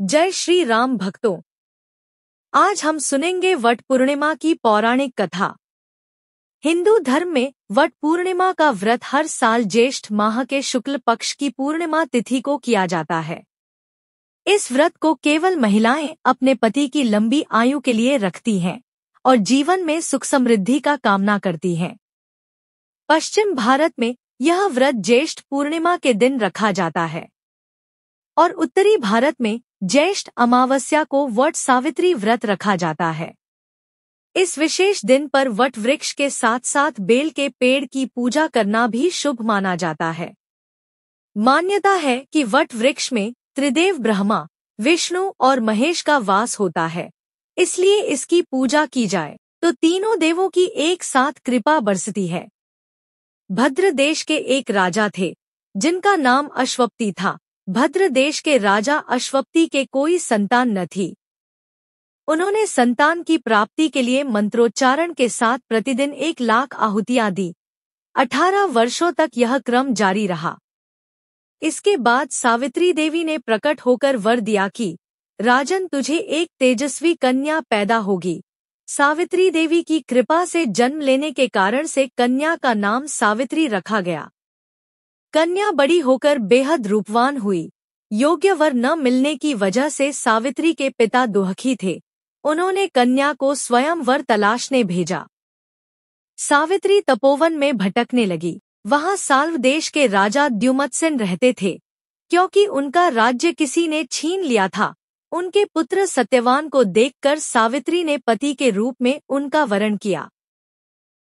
जय श्री राम भक्तों आज हम सुनेंगे वट पूर्णिमा की पौराणिक कथा हिंदू धर्म में वट पूर्णिमा का व्रत हर साल ज्येष्ठ माह के शुक्ल पक्ष की पूर्णिमा तिथि को किया जाता है इस व्रत को केवल महिलाएं अपने पति की लंबी आयु के लिए रखती हैं और जीवन में सुख समृद्धि का कामना करती हैं पश्चिम भारत में यह व्रत ज्येष्ठ पूर्णिमा के दिन रखा जाता है और उत्तरी भारत में ज्येष्ठ अमावस्या को वट सावित्री व्रत रखा जाता है इस विशेष दिन पर वट वृक्ष के साथ साथ बेल के पेड़ की पूजा करना भी शुभ माना जाता है मान्यता है कि वट वृक्ष में त्रिदेव ब्रह्मा विष्णु और महेश का वास होता है इसलिए इसकी पूजा की जाए तो तीनों देवों की एक साथ कृपा बरसती है भद्र देश के एक राजा थे जिनका नाम अश्वप्ति था भद्र देश के राजा अश्वप्ति के कोई संतान न थी उन्होंने संतान की प्राप्ति के लिए मंत्रोच्चारण के साथ प्रतिदिन एक लाख आहुतियां दी अठारह वर्षों तक यह क्रम जारी रहा इसके बाद सावित्री देवी ने प्रकट होकर वर दिया कि राजन तुझे एक तेजस्वी कन्या पैदा होगी सावित्री देवी की कृपा से जन्म लेने के कारण से कन्या का नाम सावित्री रखा गया कन्या बड़ी होकर बेहद रूपवान हुई योग्य वर न मिलने की वजह से सावित्री के पिता दुहखी थे उन्होंने कन्या को स्वयं वर तलाशने भेजा सावित्री तपोवन में भटकने लगी वहां साल्व देश के राजा द्युमत्सेन रहते थे क्योंकि उनका राज्य किसी ने छीन लिया था उनके पुत्र सत्यवान को देखकर सावित्री ने पति के रूप में उनका वरण किया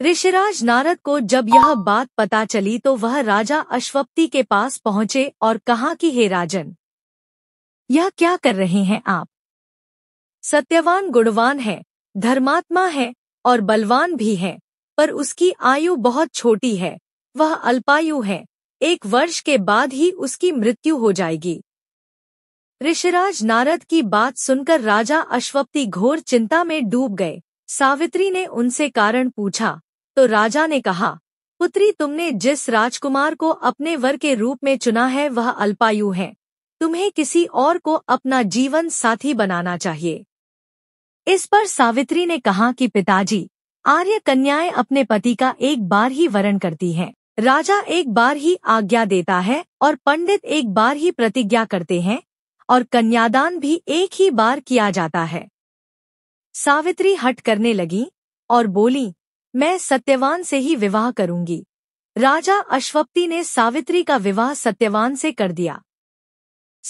ऋषिराज नारद को जब यह बात पता चली तो वह राजा अश्वपति के पास पहुंचे और कहा कि हे राजन यह क्या कर रहे हैं आप सत्यवान गुणवान है धर्मात्मा है और बलवान भी है पर उसकी आयु बहुत छोटी है वह अल्पायु है एक वर्ष के बाद ही उसकी मृत्यु हो जाएगी ऋषिराज नारद की बात सुनकर राजा अश्वपति घोर चिंता में डूब गए सावित्री ने उनसे कारण पूछा तो राजा ने कहा पुत्री तुमने जिस राजकुमार को अपने वर के रूप में चुना है वह अल्पायु है तुम्हें किसी और को अपना जीवन साथी बनाना चाहिए इस पर सावित्री ने कहा कि पिताजी आर्य कन्याएं अपने पति का एक बार ही वरण करती हैं राजा एक बार ही आज्ञा देता है और पंडित एक बार ही प्रतिज्ञा करते हैं और कन्यादान भी एक ही बार किया जाता है सावित्री हट करने लगी और बोली मैं सत्यवान से ही विवाह करूंगी राजा अश्वपति ने सावित्री का विवाह सत्यवान से कर दिया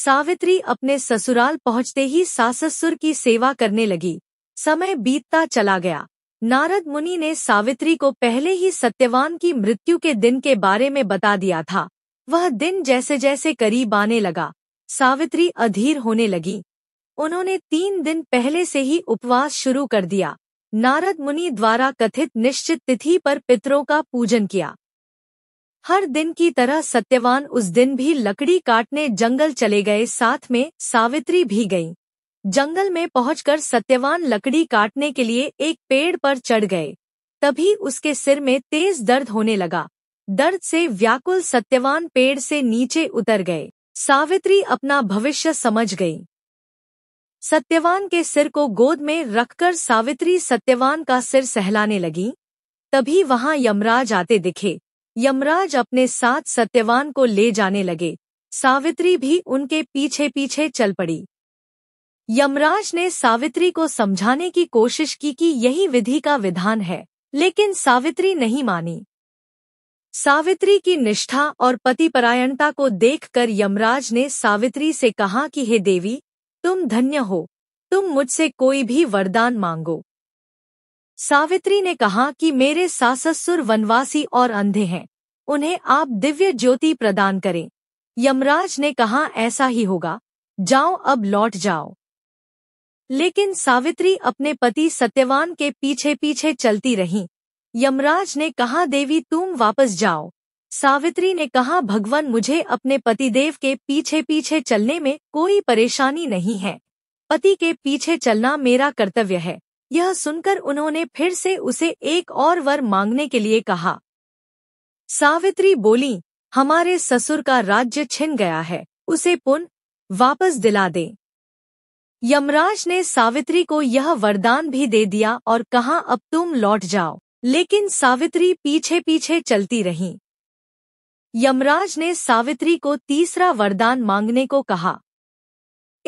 सावित्री अपने ससुराल पहुंचते ही सासुर की सेवा करने लगी समय बीतता चला गया नारद मुनि ने सावित्री को पहले ही सत्यवान की मृत्यु के दिन के बारे में बता दिया था वह दिन जैसे जैसे करीब आने लगा सावित्री अधीर होने लगी उन्होंने तीन दिन पहले से ही उपवास शुरू कर दिया नारद मुनि द्वारा कथित निश्चित तिथि पर पितरों का पूजन किया हर दिन की तरह सत्यवान उस दिन भी लकड़ी काटने जंगल चले गए साथ में सावित्री भी गई जंगल में पहुंचकर सत्यवान लकड़ी काटने के लिए एक पेड़ पर चढ़ गए तभी उसके सिर में तेज दर्द होने लगा दर्द से व्याकुल सत्यवान पेड़ से नीचे उतर गए सावित्री अपना भविष्य समझ गई सत्यवान के सिर को गोद में रखकर सावित्री सत्यवान का सिर सहलाने लगी तभी वहां यमराज आते दिखे यमराज अपने साथ सत्यवान को ले जाने लगे सावित्री भी उनके पीछे पीछे चल पड़ी यमराज ने सावित्री को समझाने की कोशिश की कि यही विधि का विधान है लेकिन सावित्री नहीं मानी सावित्री की निष्ठा और पतिपरायणता को देखकर यमराज ने सावित्री से कहा कि हे देवी तुम धन्य हो तुम मुझसे कोई भी वरदान मांगो सावित्री ने कहा कि मेरे साससुर वनवासी और अंधे हैं उन्हें आप दिव्य ज्योति प्रदान करें यमराज ने कहा ऐसा ही होगा जाओ अब लौट जाओ लेकिन सावित्री अपने पति सत्यवान के पीछे पीछे चलती रही यमराज ने कहा देवी तुम वापस जाओ सावित्री ने कहा भगवान मुझे अपने पतिदेव के पीछे पीछे चलने में कोई परेशानी नहीं है पति के पीछे चलना मेरा कर्तव्य है यह सुनकर उन्होंने फिर से उसे एक और वर मांगने के लिए कहा सावित्री बोली हमारे ससुर का राज्य छिन गया है उसे पुन वापस दिला दे यमराज ने सावित्री को यह वरदान भी दे दिया और कहा अब तुम लौट जाओ लेकिन सावित्री पीछे पीछे चलती रही यमराज ने सावित्री को तीसरा वरदान मांगने को कहा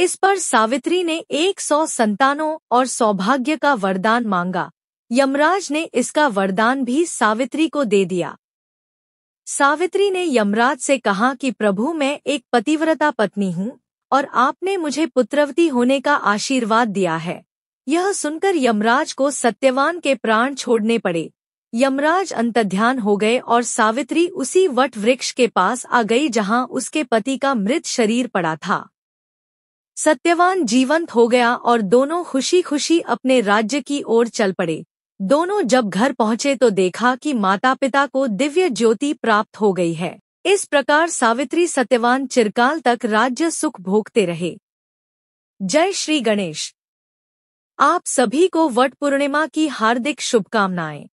इस पर सावित्री ने एक सौ संतानों और सौभाग्य का वरदान मांगा यमराज ने इसका वरदान भी सावित्री को दे दिया सावित्री ने यमराज से कहा कि प्रभु मैं एक पतिव्रता पत्नी हूँ और आपने मुझे पुत्रवती होने का आशीर्वाद दिया है यह सुनकर यमराज को सत्यवान के प्राण छोड़ने पड़े यमराज अंतध्यान हो गए और सावित्री उसी वट वृक्ष के पास आ गई जहां उसके पति का मृत शरीर पड़ा था सत्यवान जीवंत हो गया और दोनों खुशी खुशी अपने राज्य की ओर चल पड़े दोनों जब घर पहुंचे तो देखा कि माता पिता को दिव्य ज्योति प्राप्त हो गई है इस प्रकार सावित्री सत्यवान चिरकाल तक राज्य सुख भोगते रहे जय श्री गणेश आप सभी को वट पूर्णिमा की हार्दिक शुभकामनाएं